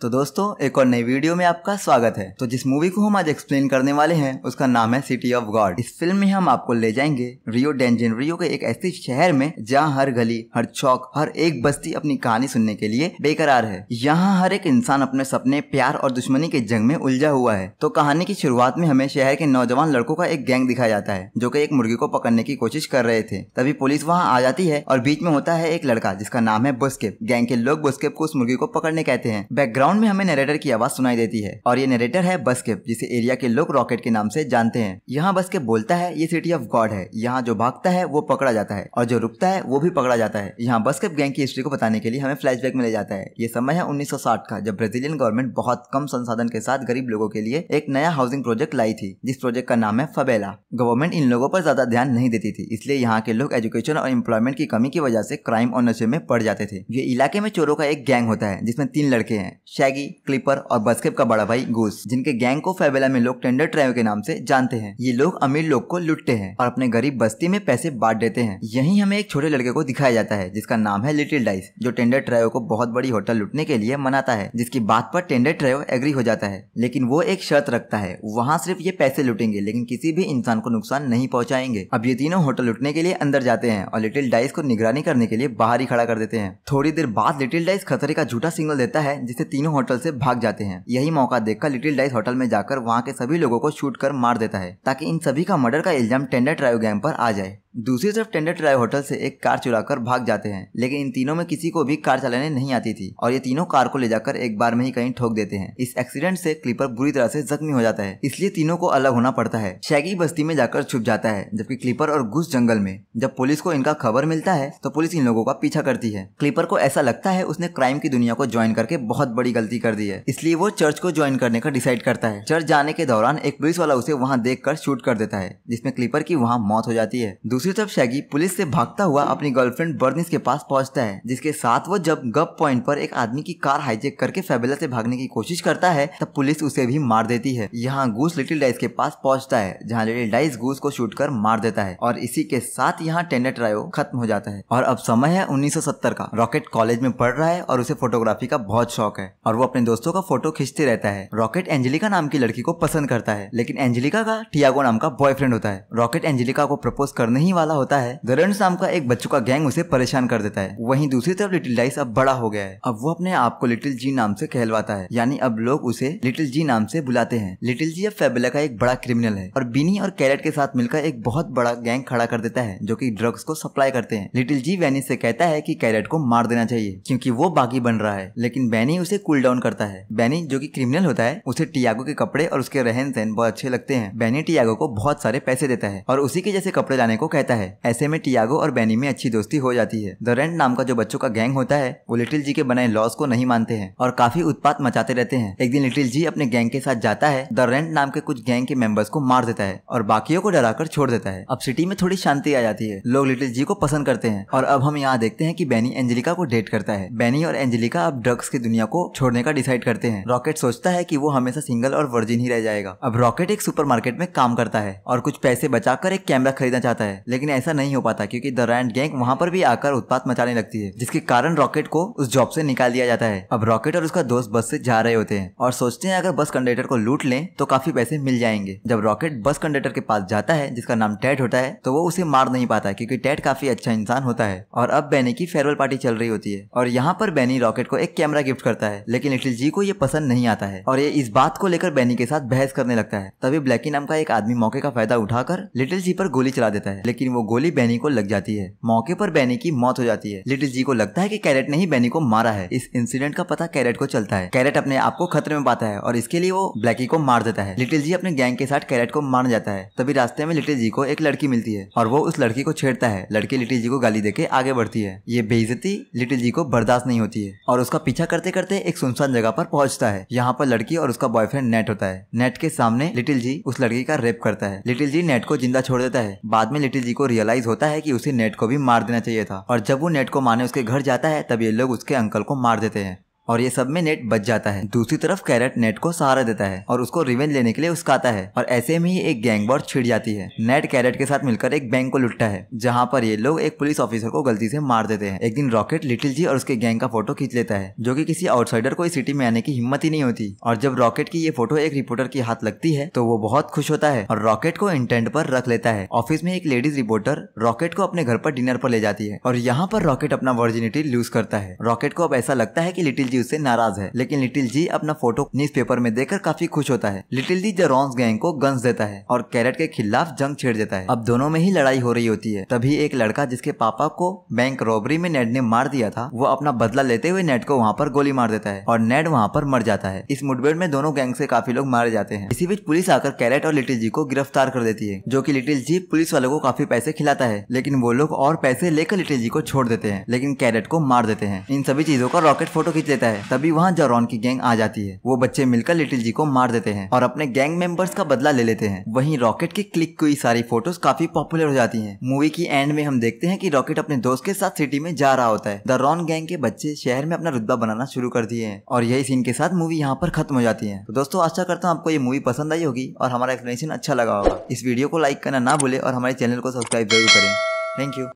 तो दोस्तों एक और नई वीडियो में आपका स्वागत है तो जिस मूवी को हम आज एक्सप्लेन करने वाले हैं उसका नाम है सिटी ऑफ गॉड इस फिल्म में हम आपको ले जाएंगे रियो डेंजिन रियो के एक ऐसे शहर में जहाँ हर गली हर चौक हर एक बस्ती अपनी कहानी सुनने के लिए बेकरार है यहाँ हर एक इंसान अपने सपने प्यार और दुश्मनी के जंग में उलझा हुआ है तो कहानी की शुरुआत में हमें शहर के नौजवान लड़कों का एक गैंग दिखाया जाता है जो की एक मुर्गी को पकड़ने की कोशिश कर रहे थे तभी पुलिस वहाँ आ जाती है और बीच में होता है एक लड़का जिसका नाम है बुस्केप गैंग के लोग बुस्केप को उस मुर्गी को पकड़ने कहते हैं बैकग्राउंड बैकग्राउंड में हमें नरेटर की आवाज सुनाई देती है और ये नरेटर है के जिसे एरिया के लोग रॉकेट के नाम से जानते हैं यहाँ के बोलता है ये सिटी ऑफ गॉड है यहाँ जो भागता है वो पकड़ा जाता है और जो रुकता है वो भी पकड़ा जाता है यहाँ के गैंग की हिस्ट्री को बताने के लिए हमें फ्लैश में ले जाता है ये समय है उन्नीस का जब ब्राजीलियन गवर्नमेंट बहुत कम संसाधन के साथ गरीब लोगों के लिए एक नया हाउसिंग प्रोजेक्ट लाई थी जिस प्रोजेक्ट का नाम है फबेला गवर्नमेंट इन लोगों पर ज्यादा ध्यान नहीं देती थी इसलिए यहाँ के लोग एजुकेशन और एम्प्लॉयमेंट की कमी की वजह से क्राइम और नशे में पड़ जाते थे ये इलाके में चोरों का एक गैंग होता है जिसमें तीन लड़के हैं शैगी क्लिपर और बस्केप का बड़ा भाई गूस जिनके गैंग को फेबेला में लोग टेंडर ट्रायो के नाम से जानते हैं ये लोग अमीर लोग को लुटते हैं और अपने गरीब बस्ती में पैसे बांट देते हैं यही हमें एक छोटे लड़के को दिखाया जाता है जिसका नाम है लिटिल डाइस जो टेंडर ट्रायो को बहुत बड़ी होटल लुटने के लिए मनाता है जिसकी बात पर टेंडर ट्रायो एग्री हो जाता है लेकिन वो एक शर्त रखता है वहाँ सिर्फ ये पैसे लुटेंगे लेकिन किसी भी इंसान को नुकसान नहीं पहुँचाएंगे अब ये तीनों होटल लुटने के लिए अंदर जाते हैं और लिटिल डाइस को निगरानी करने के लिए बाहर ही खड़ा कर देते हैं थोड़ी देर बाद लिटिल डाइस खतरे का झूठा सिग्नल देता है जिसे तीनों तीनों होटल से भाग जाते हैं यही मौका देखकर लिटिल डाइस होटल में जाकर वहाँ के सभी लोगों को शूट कर मार देता है ताकि इन सभी का मर्डर का इल्जाम टेंडर ट्रायो गैंग पर आ जाए दूसरी तरफ टेंडर ट्राई होटल से एक कार चुराकर भाग जाते हैं लेकिन इन तीनों में किसी को भी कार चलाने नहीं आती थी और ये तीनों कार को ले जाकर एक बार में ही कहीं ठोक देते हैं इस एक्सीडेंट से क्लिपर बुरी तरह से जख्मी हो जाता है इसलिए तीनों को अलग होना पड़ता है शैगी बस्ती में जाकर छुप जाता है जबकि क्लिपर और घुस जंगल में जब पुलिस को इनका खबर मिलता है तो पुलिस इन लोगों का पीछा करती है क्लिपर को ऐसा लगता है उसने क्राइम की दुनिया को ज्वाइन करके बहुत बड़ी गलती कर दी है इसलिए वो चर्च को ज्वाइन करने का डिसाइड करता है चर्च जाने के दौरान एक पुलिस वाला उसे वहाँ देख शूट कर देता है जिसमें क्लिपर की वहाँ मौत हो जाती है दूसरी दूसरी तरफ शैगी पुलिस से भागता हुआ अपनी गर्लफ्रेंड बर्निस के पास पहुंचता है जिसके साथ वो जब गप पॉइंट पर एक आदमी की कार हाईजेक करके फेबेला से भागने की कोशिश करता है तब पुलिस उसे भी मार देती है यहाँ गूस लिटिल डाइस के पास पहुंचता है जहाँ लिटिल डाइस गूस को शूट कर मार देता है और इसी के साथ यहाँ टेंडर ट्रायो खत्म हो जाता है और अब समय है उन्नीस का रॉकेट कॉलेज में पढ़ रहा है और उसे फोटोग्राफी का बहुत शौक है और वो अपने दोस्तों का फोटो खींचते रहता है रॉकेट एंजेलिका नाम की लड़की को पसंद करता है लेकिन एंजेलिका का टियागो नाम का बॉयफ्रेंड होता है रॉकेट एंजेलिका को प्रपोज करने ही वाला होता है दरंस नाम का एक बच्चों का गैंग उसे परेशान कर देता है वहीं दूसरी तरफ लिटिल डाइस अब बड़ा हो गया है अब वो अपने आप को लिटिल जी नाम से कहलवाता है यानी अब लोग उसे लिटिल जी नाम से बुलाते हैं लिटिल जी अब फेबला का एक बड़ा क्रिमिनल है और बिनी और कैरेट के साथ मिलकर एक बहुत बड़ा गैंग खड़ा कर देता है जो की ड्रग्स को सप्लाई करते हैं लिटिल जी वैनी से कहता है की कैरेट को मार देना चाहिए क्यूँकी वो बाकी बन रहा है लेकिन बैनी उसे कूल डाउन करता है बैनी जो की क्रिमिनल होता है उसे टियागो के कपड़े और उसके रहन सहन बहुत अच्छे लगते हैं बैनी टियागो को बहुत सारे पैसे देता है और उसी के जैसे कपड़े लाने को कहता है ऐसे में टियागो और बैनी में अच्छी दोस्ती हो जाती है द रेंट नाम का जो बच्चों का गैंग होता है वो लिटिल जी के बनाए लॉस को नहीं मानते हैं और काफी उत्पात मचाते रहते हैं एक दिन लिटिल जी अपने गैंग के साथ जाता है द रेंट नाम के कुछ गैंग के मेंबर्स को मार देता है और बाकियों को डराकर छोड़ देता है अब सिटी में थोड़ी शांति आ जाती है लोग लिटिल जी को पसंद करते हैं और अब हम यहाँ देखते हैं की बैनी एंजलिका को डेट करता है बैनी और एंजलिका अब ड्रग्स की दुनिया को छोड़ने का डिसाइड करते हैं रॉकेट सोचता है की वो हमेशा सिंगल और वर्जिन ही रह जाएगा अब रॉकेट एक सुपरमार्केट में काम करता है और कुछ पैसे बचाकर एक कैमरा खरीदना चाहता है लेकिन ऐसा नहीं हो पाता क्योंकि द रैंड गैंग वहां पर भी आकर उत्पात मचाने लगती है जिसके कारण रॉकेट को उस जॉब से निकाल दिया जाता है अब रॉकेट और उसका दोस्त बस से जा रहे होते हैं और सोचते हैं अगर बस कंडक्टर को लूट लें तो काफी पैसे मिल जाएंगे जब रॉकेट बस कंडक्टर के पास जाता है जिसका नाम टैट होता है तो वो उसे मार नहीं पाता क्योंकि टैट काफी अच्छा इंसान होता है और अब बैनी की फेयरवेल पार्टी चल रही होती है और यहाँ पर बैनी रॉकेट को एक कैमरा गिफ्ट करता है लेकिन लिटिल जी को ये पसंद नहीं आता है और ये इस बात को लेकर बैनी के साथ बहस करने लगता है तभी ब्लैकी नाम का एक आदमी मौके का फायदा उठाकर लिटिल जी पर गोली चला देता है लेकिन वो गोली बैनी को लग जाती है मौके पर बैनी की मौत हो जाती है लिटिल जी को लगता है की कैरेट ने ही बैनी को मारा है इस इंसिडेंट का पता कैरेट को चलता है कैरेट अपने आप को खतरे में पाता है और इसके लिए वो ब्लैकी को मार देता है लिटिल जी अपने गैंग के साथ कैरेट को मार जाता है तभी रास्ते में लिटिल जी को एक लड़की मिलती है और वो उस लड़की को छेड़ता है लड़की लिटिल जी को गाली देके आगे बढ़ती है ये बेइज्जती लिटिल जी को बर्दाश्त नहीं होती है और उसका पीछा करते करते एक सुनसान जगह पर पहुंचता है यहाँ पर लड़की और उसका बॉयफ्रेंड नेट होता है नेट के सामने लिटिल जी उस लड़की का रेप करता है लिटिल जी नेट को जिंदा छोड़ देता है बाद में लिटिल जी को रियलाइज होता है कि उसे नेट को भी मार देना चाहिए था और जब वो नेट को मारने उसके घर जाता है तब ये लोग उसके अंकल को मार देते हैं और ये सब में नेट बच जाता है दूसरी तरफ कैरेट नेट को सहारा देता है और उसको रिवेंज लेने के लिए उसकाता है और ऐसे में ही एक गैंग वॉर छिड़ जाती है नेट कैरेट के साथ मिलकर एक बैंक को लुटता है जहाँ पर ये लोग एक पुलिस ऑफिसर को गलती से मार देते हैं एक दिन रॉकेट लिटिल जी और उसके गैंग का फोटो खींच लेता है जो की किसी आउटसाइडर को इस सिटी में आने की हिम्मत ही नहीं होती और जब रॉकेट की ये फोटो एक रिपोर्टर के हाथ लगती है तो वो बहुत खुश होता है और रॉकेट को इंटेंट पर रख लेता है ऑफिस में एक लेडीज रिपोर्टर रॉकेट को अपने घर पर डिनर पर ले जाती है और यहाँ पर रॉकेट अपना वर्जिनिटी लूज करता है रॉकेट को अब ऐसा लगता है की लिटिल जी उससे नाराज है लेकिन लिटिल जी अपना फोटो न्यूज पेपर में देखकर काफी खुश होता है लिटिल जी जरोन्स गैंग को गन्स देता है और कैरेट के खिलाफ जंग छेड़ देता है अब दोनों में ही लड़ाई हो रही होती है तभी एक लड़का जिसके पापा को बैंक रॉबरी में नेड ने मार दिया था वो अपना बदला लेते हुए नेट को वहाँ पर गोली मार देता है और नेड वहाँ पर मर जाता है इस मुठभेड़ में दोनों गैंग से काफी लोग मारे जाते हैं इसी बीच पुलिस आकर कैरेट और लिटिल जी को गिरफ्तार कर देती है जो की लिटिल जी पुलिस वालों को काफी पैसे खिलाता है लेकिन वो लोग और पैसे लेकर लिटिल जी को छोड़ देते हैं लेकिन कैरेट को मार देते हैं इन सभी चीजों का रॉकेट फोटो खींच लेता है रहता है तभी वहाँ जॉरॉन की गैंग आ जाती है वो बच्चे मिलकर लिटिल जी को मार देते हैं और अपने गैंग मेंबर्स का बदला ले लेते हैं वही रॉकेट की क्लिक हुई सारी फोटोज काफी पॉपुलर हो जाती है मूवी की एंड में हम देखते हैं की रॉकेट अपने दोस्त के साथ सिटी में जा रहा होता है द रॉन गैंग के बच्चे शहर में अपना रुतबा बनाना शुरू कर दिए हैं और यही सीन के साथ मूवी यहाँ पर खत्म हो जाती है तो दोस्तों आशा करता हूँ आपको ये मूवी पसंद आई होगी और हमारा एक्सप्लेनेशन अच्छा लगा होगा इस वीडियो को लाइक करना ना भूले और हमारे चैनल को सब्सक्राइब जरूर करें थैंक यू